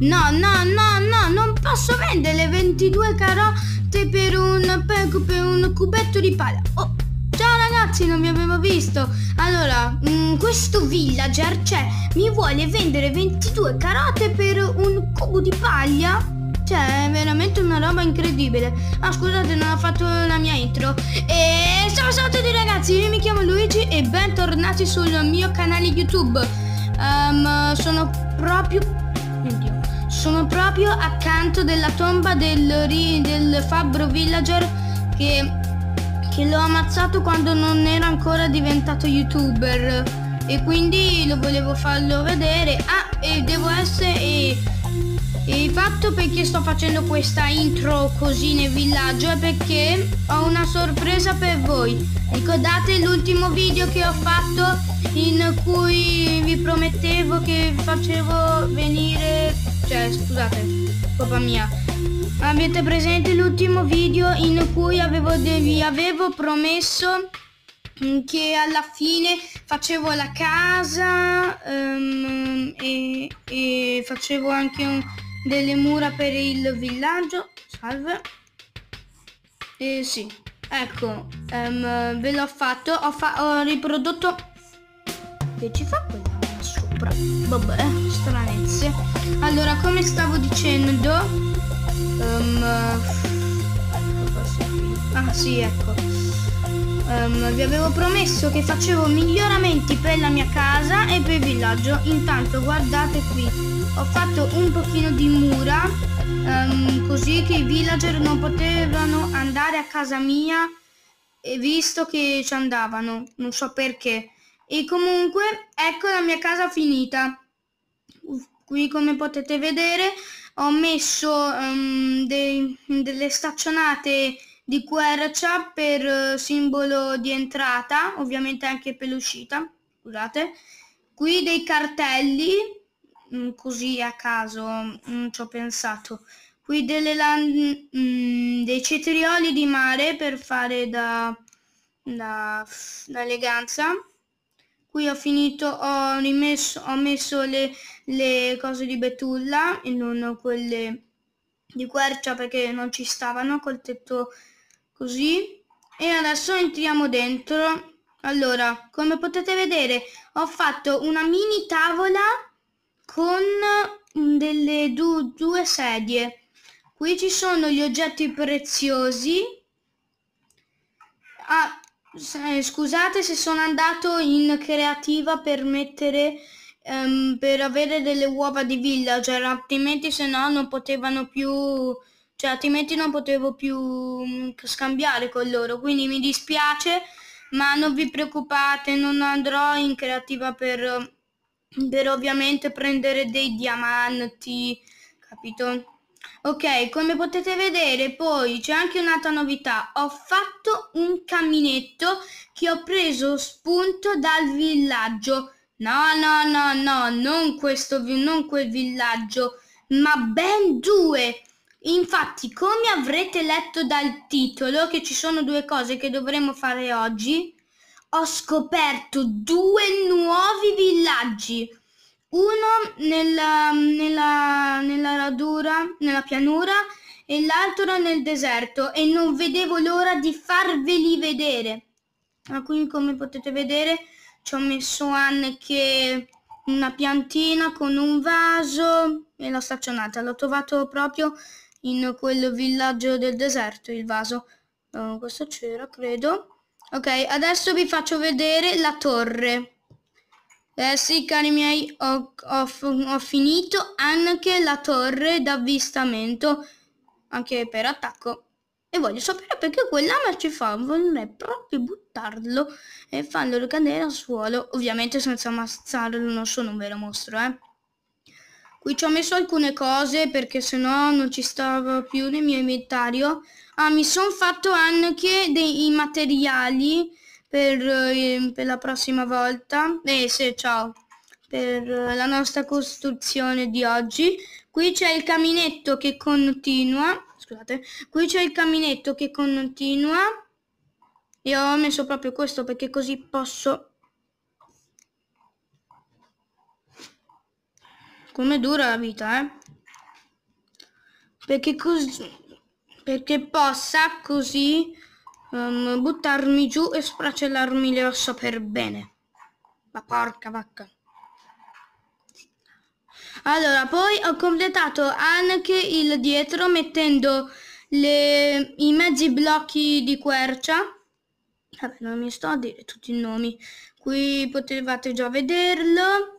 No, no, no, no, non posso vendere 22 carote per un, per, per un cubetto di palla. Oh, ciao ragazzi, non mi avevo visto. Allora, mh, mm, questo villager, cioè, mi vuole vendere 22 carote per un cubo di paglia? Cioè, è veramente una roba incredibile. Ah, scusate, non ho fatto la mia intro. E ciao, ciao a tutti ragazzi, io mi chiamo Luigi e bentornati sul mio canale YouTube. Um, sono proprio sono proprio accanto della tomba del, del fabbro villager che, che l'ho ammazzato quando non era ancora diventato youtuber e quindi lo volevo farlo vedere ah e devo essere e, e fatto perché sto facendo questa intro così nel villaggio è perché ho una sorpresa per voi ricordate l'ultimo video che ho fatto in cui vi promettevo che facevo venire scusate, colpa mia. Avete presente l'ultimo video in cui avevo, vi avevo promesso mm, che alla fine facevo la casa um, e, e, facevo anche un, delle mura per il villaggio salve e sì ecco um, ve l'ho fatto ho, fa ho riprodotto che ci fa quello sopra. Vabbè, eh, stranezze. Allora, come stavo dicendo... Um, ah sì, ecco. Um, vi avevo promesso che facevo miglioramenti per la mia casa e per il villaggio. Intanto guardate qui, ho fatto un pochino di mura um, così che i villager non potevano andare a casa mia e visto che ci andavano, non so perché. E comunque ecco la mia casa finita. Qui come potete vedere ho messo um, dei, delle staccionate di quercia per uh, simbolo di entrata, ovviamente anche per l'uscita, scusate. Qui dei cartelli, mh, mm, così a caso, non mm, ci ho pensato. Qui delle mh, mm, dei cetrioli di mare per fare da, da, da eleganza qui ho finito ho rimesso ho messo le, le cose di betulla e non quelle di quercia perché non ci stavano col tetto così e adesso entriamo dentro allora come potete vedere ho fatto una mini tavola con delle du due sedie qui ci sono gli oggetti preziosi ah, scusate se sono andato in creativa per mettere um, per avere delle uova di villager, cioè, altrimenti se no non potevano più cioè altrimenti non potevo più mm, scambiare con loro, quindi mi dispiace, ma non vi preoccupate, non andrò in creativa per, per ovviamente prendere dei diamanti, capito? Ok, come potete vedere poi c'è anche un'altra novità, ho fatto un camminetto che ho preso spunto dal villaggio, no no no no, non questo, non quel villaggio, ma ben due, infatti come avrete letto dal titolo che ci sono due cose che dovremo fare oggi, ho scoperto due nuovi villaggi, uno nella, nella, nella radura, nella pianura e l'altro nel deserto e non vedevo l'ora di farveli vedere. Ah, come potete vedere ci ho messo anche una piantina con un vaso e la staccionata. L'ho trovato proprio in quel villaggio del deserto il vaso. Oh, questo c'era, credo. Ok, adesso vi faccio vedere la torre. Eh, sì, cari miei, ho, ho, ho finito anche la torre d'avvistamento, anche per attacco. E voglio sapere perché quella mercifan vorrei proprio buttarlo e farlo cadere al suolo. Ovviamente senza ammazzarlo, non sono un vero mostro, eh. Qui ci ho messo alcune cose perché sennò non ci stava più nel mio inventario. Ah, mi sono fatto anche dei materiali per, ehm, per la prossima volta. E eh, se ciao per eh, la nostra costruzione di oggi. Qui c'è il caminetto che continua. Scusate, qui c'è il caminetto che continua. E ho messo proprio questo perché così posso... Come dura la vita, eh? Perché così... Perché possa così um, buttarmi giù e sfracellarmi le ossa per bene. Ma porca vacca. Allora, poi ho completato anche il dietro mettendo le, i mezzi blocchi di quercia. Vabbè, non mi sto a dire tutti i nomi. Qui potevate già vederlo.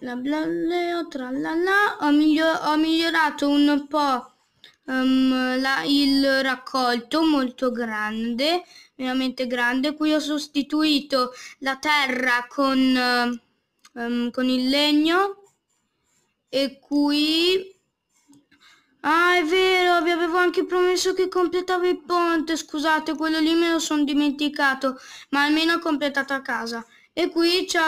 La bla, leo, tra la, la. Ho, miglio ho migliorato un po' um, la, il raccolto molto grande, veramente grande. Qui ho sostituito la terra con, um, con il legno e qui... Ah, è vero, vi avevo anche promesso che completavo il ponte, scusate, quello lì me lo sono dimenticato, ma almeno ho completato a casa. E qui c'è,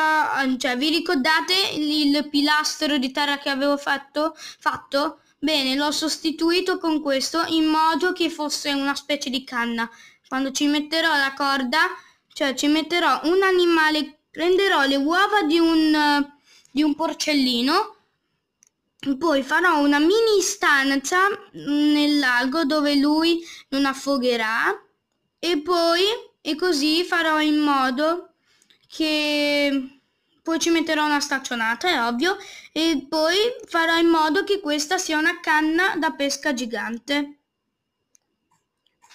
cioè, vi ricordate il pilastro di terra che avevo fatto? fatto? Bene, l'ho sostituito con questo in modo che fosse una specie di canna. Quando ci metterò la corda, cioè ci metterò un animale, prenderò le uova di un, di un porcellino, poi farò una mini stanza nel lago dove lui non affogherà e poi e così farò in modo che poi ci metterò una staccionata, è ovvio, e poi farò in modo che questa sia una canna da pesca gigante.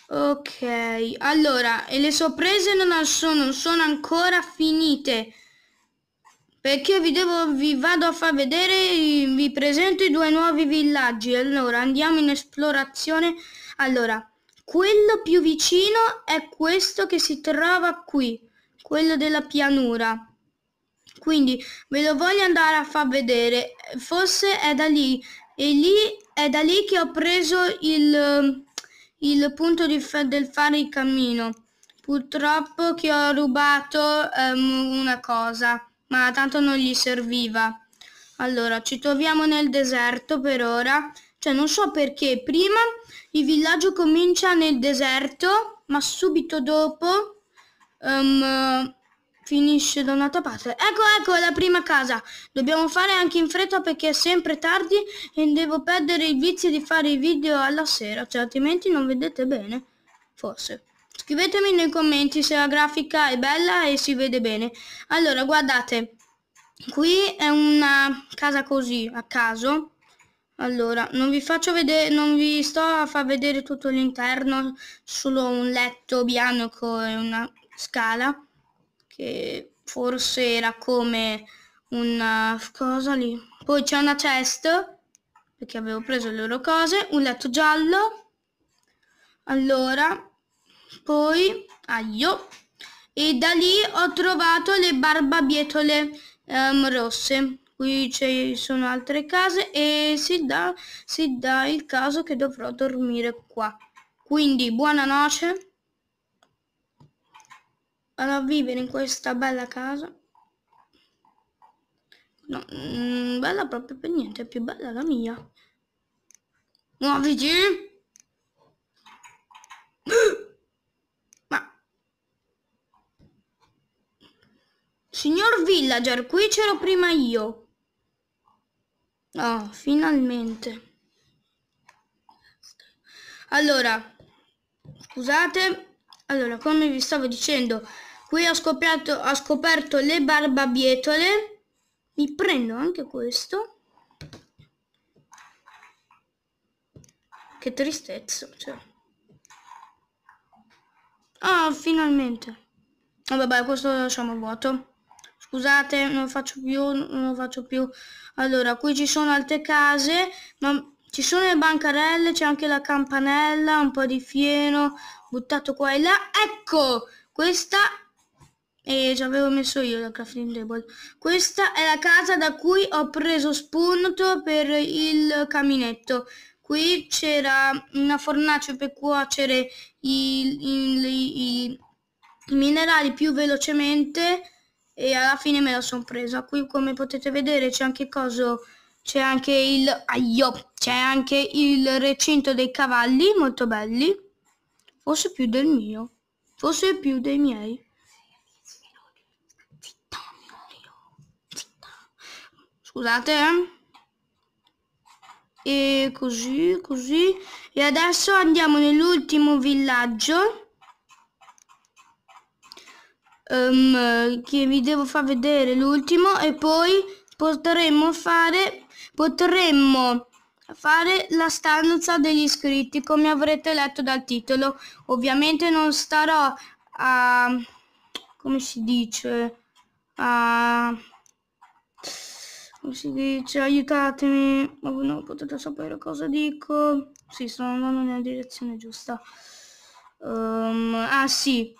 Ok, allora, e le sorprese non sono, sono ancora finite, perché vi, devo, vi vado a far vedere, vi presento i due nuovi villaggi. Allora, andiamo in esplorazione. Allora, quello più vicino è questo che si trova qui, quello della pianura. Quindi ve lo voglio andare a far vedere. Forse è da lì. E lì è da lì che ho preso il, il punto fa, del fare il cammino. Purtroppo che ho rubato um, una cosa, ma tanto non gli serviva. Allora, ci troviamo nel deserto per ora. Cioè, non so perché. Prima il villaggio comincia nel deserto, ma subito dopo... Um, finisce da un'altra parte. Ecco, ecco, è la prima casa. Dobbiamo fare anche in fretta perché è sempre tardi e devo perdere il vizio di fare i video alla sera, cioè altrimenti non vedete bene, forse. Scrivetemi nei commenti se la grafica è bella e si vede bene. Allora, guardate, qui è una casa così, a caso. Allora, non vi faccio vedere, non vi sto a far vedere tutto l'interno, solo un letto bianco e una scala che forse era come una eh, cosa lì. Poi c'è una chest, perché avevo preso le loro cose, un letto giallo. Allora, poi, aglio. E da lì ho trovato le barbabietole um, rosse. Qui ci sono altre case e si dà, si dà il caso che dovrò dormire qua. Quindi buonanotte vado a vivere in questa bella casa no, mh, mm, bella proprio per niente è più bella la mia muoviti ma signor villager qui c'ero prima io oh finalmente allora scusate allora come vi stavo dicendo Qui ho, scoperto, ho scoperto le barbabietole. Mi prendo anche questo. Che tristezza, cioè. oh, finalmente. Oh, vabbè, questo lo lasciamo vuoto. Scusate, non lo faccio più, non lo faccio più. Allora, qui ci sono altre case, ma ci sono le bancarelle, c'è anche la campanella, un po' di fieno, buttato qua e là. Ecco, questa e ci avevo messo io la crafting table questa è la casa da cui ho preso spunto per il caminetto qui c'era una fornace per cuocere i, minerali più velocemente e alla fine me la sono presa qui come potete vedere c'è anche coso c'è anche il aio c'è anche il recinto dei cavalli molto belli forse più del mio forse più dei miei scusate eh. e così così e adesso andiamo nell'ultimo villaggio um, che vi devo far vedere l'ultimo e poi potremmo fare potremmo fare la stanza degli iscritti come avrete letto dal titolo ovviamente non starò a come si dice a si dice aiutatemi ma non potete sapere cosa dico sì sto andando nella direzione giusta um, ah sì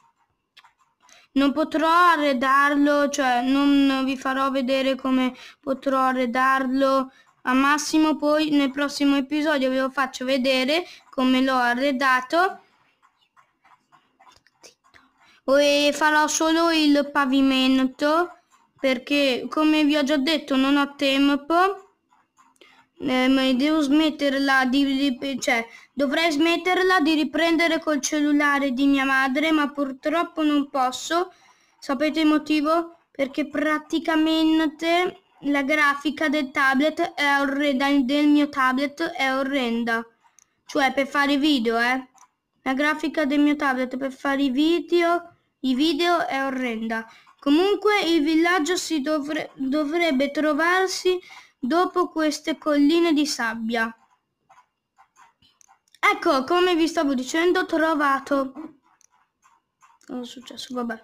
non potrò arredarlo cioè non vi farò vedere come potrò arredarlo a Massimo poi nel prossimo episodio ve lo faccio vedere come l'ho arredato e farò solo il pavimento perché come vi ho già detto non ho tempo eh, ma devo smetterla di, cioè dovrei smetterla di riprendere col cellulare di mia madre ma purtroppo non posso sapete il motivo? perché praticamente la grafica del tablet è orrenda del mio tablet è orrenda cioè per fare video eh la grafica del mio tablet per fare i video i video è orrenda Comunque il villaggio si dovre dovrebbe trovarsi dopo queste colline di sabbia. Ecco, come vi stavo dicendo, trovato... Cosa è successo? Vabbè.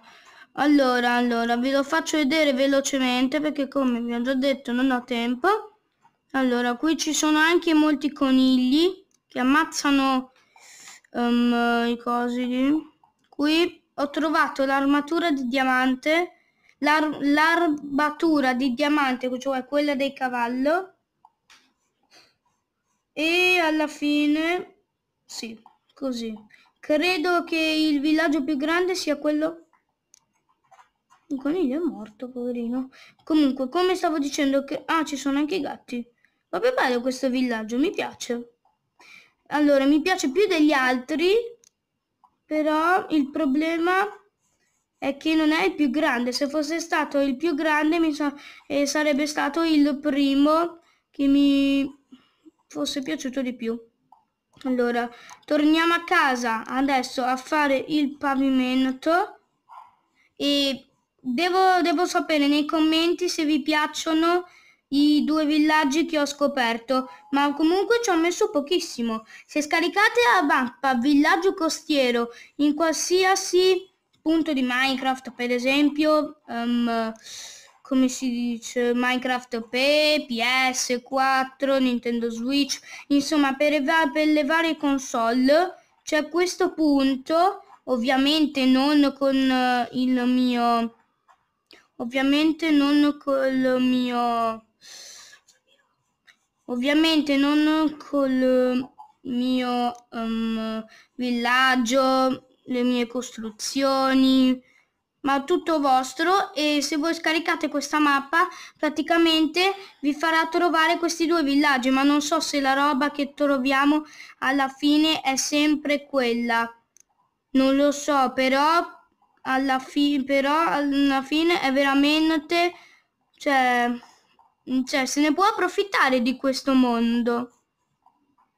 Allora, allora, ve lo faccio vedere velocemente perché come vi ho già detto non ho tempo. Allora, qui ci sono anche molti conigli che ammazzano um, i cosi. Qui ho trovato l'armatura di diamante, l'ar- l'armatura di diamante, cioè quella del cavallo, e alla fine, sì, così. Credo che il villaggio più grande sia quello... Il coniglio è morto, poverino. Comunque, come stavo dicendo che... Ah, ci sono anche i gatti. Proprio bello questo villaggio, mi piace. Allora, mi piace più degli altri però il problema è che non è il più grande. Se fosse stato il più grande mi sa- eh, sarebbe stato il primo che mi fosse piaciuto di più. Allora, torniamo a casa adesso a fare il pavimento e devo, devo sapere nei commenti se vi piacciono i due villaggi che ho scoperto, ma comunque ci ho messo pochissimo. Se scaricate la mappa villaggio costiero in qualsiasi punto di Minecraft, per esempio, um, come si dice, Minecraft P, PS4, Nintendo Switch, insomma per, per le varie console c'è questo punto, ovviamente non con uh, il mio ovviamente non col mio Ovviamente non col mio um, villaggio, le mie costruzioni, ma tutto vostro e se voi scaricate questa mappa praticamente vi farà trovare questi due villaggi, ma non so se la roba che troviamo alla fine è sempre quella. Non lo so, però alla, fi però alla fine è veramente... Cioè, cioè se ne può approfittare di questo mondo.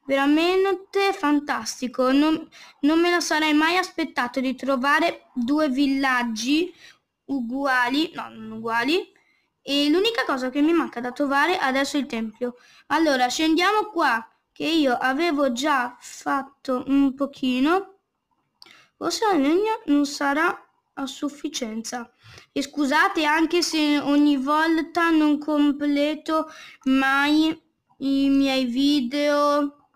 Veramente fantastico, non, non me lo sarei mai aspettato di trovare due villaggi uguali, no, non uguali, e l'unica cosa che mi manca da trovare adesso è il tempio. Allora, scendiamo qua, che io avevo già fatto un pochino. Forse la legna non sarà a sufficienza. E scusate anche se ogni volta non completo mai i miei video,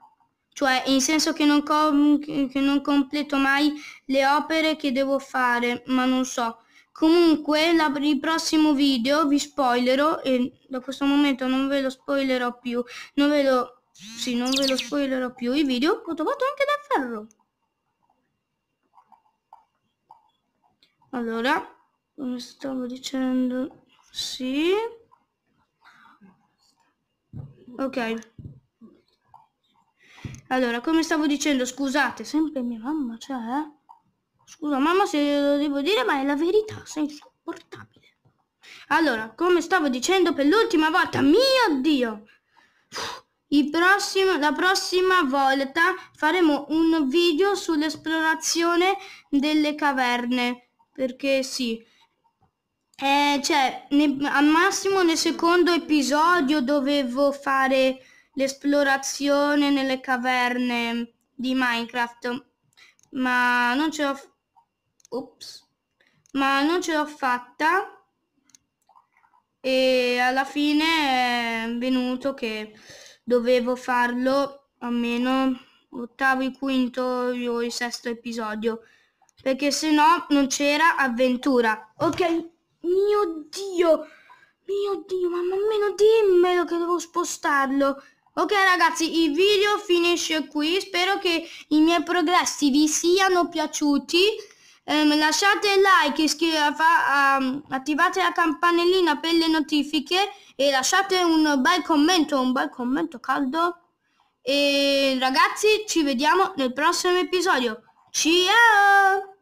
cioè in senso che non, com- che non completo mai le opere che devo fare, ma non so. Comunque la, il prossimo video vi spoilerò e da questo momento non ve lo spoilerò più, non ve lo, sì, non ve lo spoilerò più i video, ho trovato anche da ferro. allora come stavo dicendo sì ok allora come stavo dicendo scusate sempre mia mamma c'è cioè, eh? scusa mamma se lo devo dire ma è la verità sei insopportabile allora come stavo dicendo per l'ultima volta mio dio Il Prossimo, la prossima volta faremo un video sull'esplorazione delle caverne perché sì. Eh, cioè, ne, al massimo nel secondo episodio dovevo fare l'esplorazione nelle caverne di Minecraft, ma non ce l'ho... Ops. Ma non ce l'ho fatta e alla fine è venuto che dovevo farlo almeno l'ottavo, il quinto o il sesto episodio perché se no non c'era avventura. Ok, mio Dio, mio Dio, mamma mia, dimmelo che devo spostarlo. Ok ragazzi, il video finisce qui, spero che i miei progressi vi siano piaciuti. Um, lasciate like, um, attivate la campanellina per le notifiche e lasciate un bel commento, un bel commento caldo. E ragazzi, ci vediamo nel prossimo episodio. Ciao!